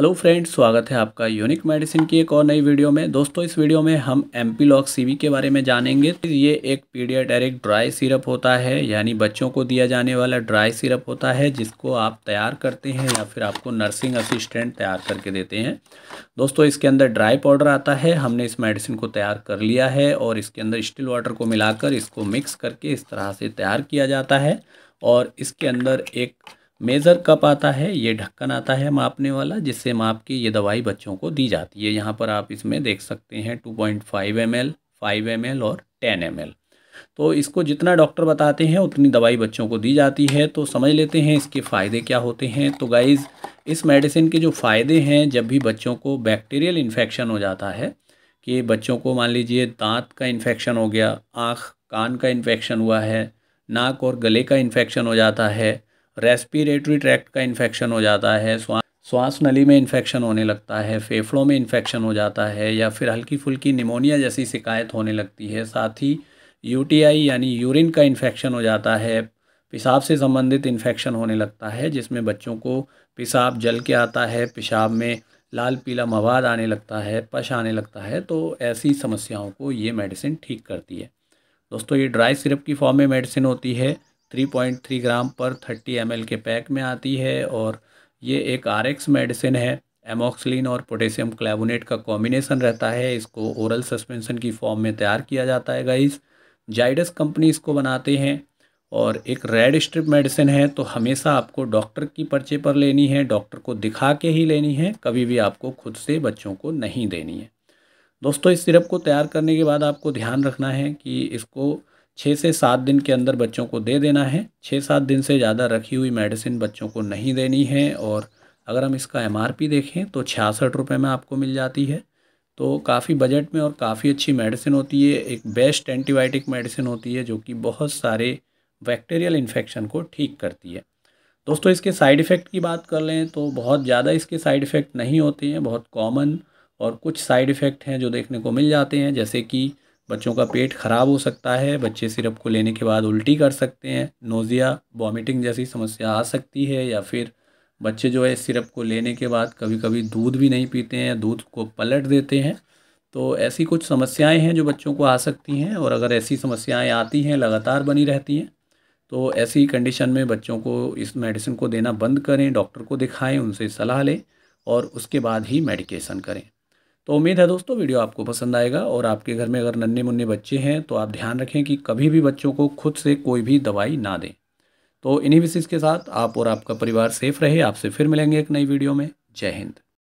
hello friend स्वागत है आपका यूनिक मेडिसिन की एक और नई वीडियो में दोस्तों इस वीडियो में हम एम्पीलॉक सीवी के बारे में जानेंगे ये एक पीडियाटेरिक ड्राई सिरप होता है यानी बच्चों को दिया जाने वाला ड्राई सिरप होता है जिसको आप तैयार करते हैं या फिर आपको नर्सिंग असिस्टेंट तैयार करके देते हैं दोस्तों इसके अंदर ड्राई पाउडर आता है हमने इस मेडिसिन को तैयार कर लिया है और इसके अंदर स्टील वाटर को मिलाकर इसको मिक्स करके इस तरह से तैयार किया जाता है और इसके अंदर एक मेज़र कप आता है ये ढक्कन आता है मापने वाला जिससे माप के ये दवाई बच्चों को दी जाती है यहाँ पर आप इसमें देख सकते हैं two point five M L five M L और टेन एम एल तो इसको जितना डॉक्टर बताते हैं उतनी दवाई बच्चों को दी जाती है तो समझ लेते हैं इसके फ़ायदे क्या होते हैं तो गाइज़ इस मेडिसिन के जो फ़ायदे हैं जब भी बच्चों को बैक्टीरियल इन्फेक्शन हो जाता है कि बच्चों को मान लीजिए दांत का इन्फेक्शन हो गया आँख कान का इन्फेक्शन हुआ है नाक और गले का इन्फेक्शन हो जाता है रेस्पिरेटरी ट्रैक्ट का इन्फेक्शन हो जाता है श्वास श्वास नली में इन्फेक्शन होने लगता है फेफड़ों में इन्फेक्शन हो जाता है या फिर हल्की फुल्की निमोनिया जैसी शिकायत होने लगती है साथ ही यूटीआई यानी यूरिन का इन्फेक्शन हो जाता है पेशाब से संबंधित इन्फेक्शन होने लगता है जिसमें बच्चों को पेशाब जल के आता है पेशाब में लाल पीला मवाद आने लगता है पश आने लगता है तो ऐसी समस्याओं को ये मेडिसिन ठीक करती है दोस्तों ये ड्राई सिरप की फॉर्म में मेडिसिन होती है थ्री पॉइंट थ्री ग्राम पर थर्टी एम के पैक में आती है और ये एक आर मेडिसिन है एमोक्सलिन और पोटेशियम क्लेबोनेट का कॉम्बिनेसन रहता है इसको ओरल सस्पेंशन की फॉर्म में तैयार किया जाता है गाइस जाइडस कंपनी इसको बनाते हैं और एक रेड स्ट्रिप मेडिसिन है तो हमेशा आपको डॉक्टर की पर्चे पर लेनी है डॉक्टर को दिखा के ही लेनी है कभी भी आपको खुद से बच्चों को नहीं देनी है दोस्तों इस सिरप को तैयार करने के बाद आपको ध्यान रखना है कि इसको छः से सात दिन के अंदर बच्चों को दे देना है छः सात दिन से ज़्यादा रखी हुई मेडिसिन बच्चों को नहीं देनी है और अगर हम इसका एम देखें तो छियासठ रुपये में आपको मिल जाती है तो काफ़ी बजट में और काफ़ी अच्छी मेडिसिन होती है एक बेस्ट एंटीबायोटिक मेडिसिन होती है जो कि बहुत सारे बैक्टीरियल इन्फेक्शन को ठीक करती है दोस्तों इसके साइड इफ़ेक्ट की बात कर लें तो बहुत ज़्यादा इसके साइड इफ़ेक्ट नहीं होते हैं बहुत कॉमन और कुछ साइड इफ़ेक्ट हैं जो देखने को मिल जाते हैं जैसे कि बच्चों का पेट ख़राब हो सकता है बच्चे सिरप को लेने के बाद उल्टी कर सकते हैं नोज़िया वॉमिटिंग जैसी समस्या आ सकती है या फिर बच्चे जो है सिरप को लेने के बाद कभी कभी दूध भी नहीं पीते हैं दूध को पलट देते हैं तो ऐसी कुछ समस्याएं हैं जो बच्चों को आ सकती हैं और अगर ऐसी समस्याएं आती हैं लगातार बनी रहती हैं तो ऐसी कंडीशन में बच्चों को इस मेडिसिन को देना बंद करें डॉक्टर को दिखाएं उनसे सलाह लें और उसके बाद ही मेडिकेशन करें तो उम्मीद है दोस्तों वीडियो आपको पसंद आएगा और आपके घर में अगर नन्हे मुन्ने बच्चे हैं तो आप ध्यान रखें कि कभी भी बच्चों को खुद से कोई भी दवाई ना दें तो इन्हीं विशेष के साथ आप और आपका परिवार सेफ रहे आपसे फिर मिलेंगे एक नई वीडियो में जय हिंद